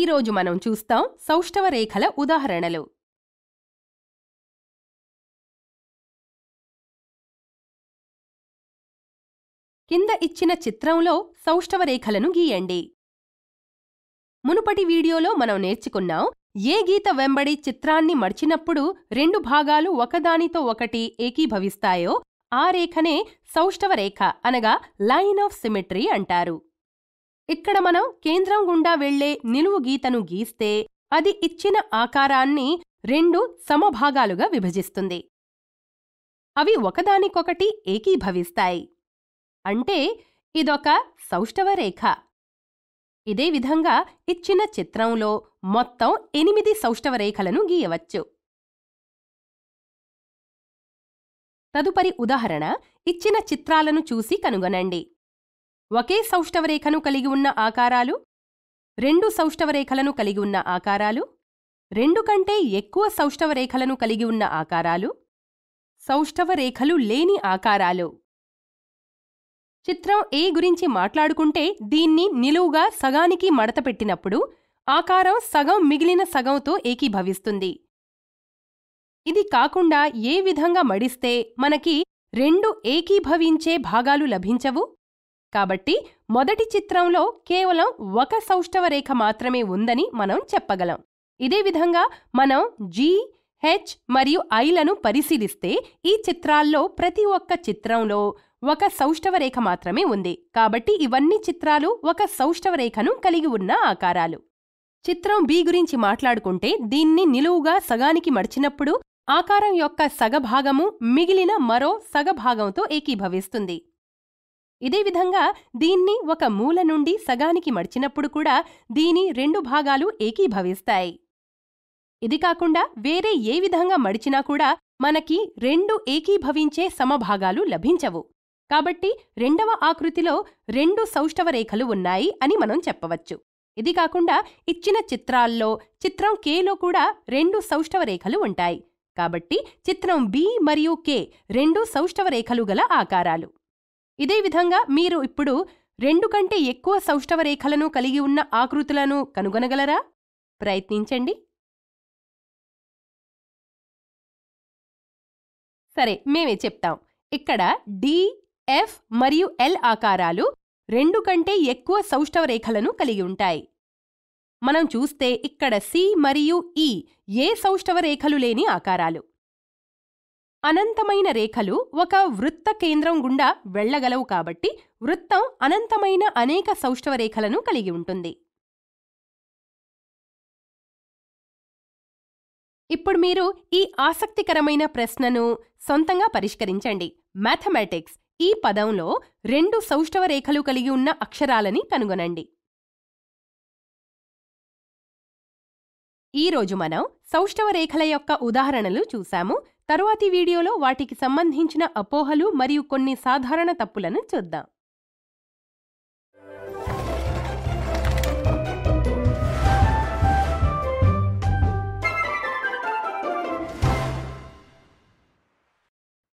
ఈరోజు మనం చూస్తాం సౌష్ఠవ రేఖల ఉదాహరణలు కింద ఇచ్చిన చిత్రంలో సౌష్ఠవ రేఖలను గీయండి మునుపటి వీడియోలో మనం నేర్చుకున్నాం ఏ గీత వెంబడి చిత్రాన్ని మడిచినప్పుడు రెండు భాగాలు ఒకదానితో ఒకటి ఏకీభవిస్తాయో ఆ రేఖనే సౌష్ఠవ రేఖ అనగా లైన్ ఆఫ్ సిమెట్రీ అంటారు ఇక్కడ మనం కేంద్రం గుండా వెళ్లే నిలువు గీతను గీస్తే అది ఇచ్చిన ఆకారాన్ని రెండు సమభాగాలుగా విభజిస్తుంది అవి ఒకదానికొకటి ఏకీభవిస్తాయి అంటే ఇదొక సౌష్ఠవరేఖ రేఖ ఇదే విధంగా ఇచ్చిన చిత్రంలో మొత్తం ఎనిమిది సౌష్ఠవరేఖలను రేఖలను గీయవచ్చు తదుపరి ఉదాహరణ ఇచ్చిన చిత్రాలను చూసి కనుగొనండి ఒకే సౌష్టవరేఖను కలిగి ఉన్న ఆకారాలు రెండు సౌష్టవరేఖలను కలిగి ఉన్న ఆకారాలు రెండు కంటే ఎక్కువ సౌష్టవరేఖలను కలిగి ఉన్న ఆకారాలు సౌష్టవరేఖలు లేని ఆకారాలు చిత్రం ఏ గురించి మాట్లాడుకుంటే దీన్ని నిలువుగా సగానికి మడత పెట్టినప్పుడు ఆకారం సగం మిగిలిన సగంతో ఏకీభవిస్తుంది ఇది కాకుండా ఏ విధంగా మడిస్తే మనకి రెండు ఏకీభవించే భాగాలు లభించవు కాబట్టి మొదటి చిత్రంలో కేవలం ఒక సౌష్ఠవ రేఖ మాత్రమే ఉందని మనం చెప్పగలం ఇదే విధంగా మనం జీ హెచ్ మరియు ఐలను పరిశీలిస్తే ఈ చిత్రాల్లో ప్రతి ఒక్క చిత్రంలో ఒక సౌష్ఠవ రేఖ మాత్రమే ఉంది కాబట్టి ఇవన్నీ చిత్రాలు ఒక సౌష్ఠవ రేఖను కలిగి ఉన్న ఆకారాలు చిత్రం బి గురించి మాట్లాడుకుంటే దీన్ని నిలువుగా సగానికి మడిచినప్పుడు ఆకారం యొక్క సగభాగము మిగిలిన మరో సగభాగంతో ఏకీభవిస్తుంది ఇదే విధంగా దీన్ని ఒక మూల నుండి సగానికి మడిచినప్పుడు కూడా దీని రెండు భాగాలు ఏకీభవిస్తాయి ఇది కాకుండా వేరే ఏ విధంగా మడిచినా కూడా మనకి రెండు ఏకీభవించే సమభాగాలు లభించవు కాబట్టి రెండవ ఆకృతిలో రెండు సౌష్ఠవ రేఖలు ఉన్నాయి అని మనం చెప్పవచ్చు ఇది కాకుండా ఇచ్చిన చిత్రాల్లో చిత్రం కేలో కూడా రెండు సౌష్ఠవ రేఖలు ఉంటాయి కాబట్టి చిత్రం బి మరియు కే రెండు సౌష్ఠవ రేఖలు గల ఆకారాలు ఇదే విధంగా మీరు ఇప్పుడు రెండు కంటే ఎక్కువ సౌష్ఠవ రేఖలను కలిగి ఉన్న ఆకృతులను కనుగొనగలరా ప్రయత్నించండి సరే మేమే చెప్తాం ఇక్కడ డి ఎఫ్ మరియు ఎల్ ఆకారాలు రెండు కంటే ఎక్కువ సౌష్ఠవ రేఖలను కలిగి ఉంటాయి మనం చూస్తే ఇక్కడ సి మరియు ఈ e ఏ సౌష్ఠవ రేఖలు లేని ఆకారాలు అనంతమైన రేఖలు ఒక వృత్త కేంద్రం గుండా వెళ్లగలవు కాబట్టి వృత్తం అనంతమైన అనేక సౌష్ఠవ రేఖలను కలిగి ఉంటుంది ఇప్పుడు మీరు ఈ ఆసక్తికరమైన ప్రశ్నను సొంతంగా పరిష్కరించండి మ్యాథమెటిక్స్ ఈ పదంలో రెండు సౌష్ఠవ రేఖలు కలిగి ఉన్న అక్షరాలని కనుగొనండి ఈరోజు మనం సౌష్ఠవ రేఖల యొక్క ఉదాహరణలు చూశాము తరువాతి వీడియోలో వాటికి సంబంధించిన అపోహలు మరియు కొన్ని సాధారణ తప్పులను చూద్దాం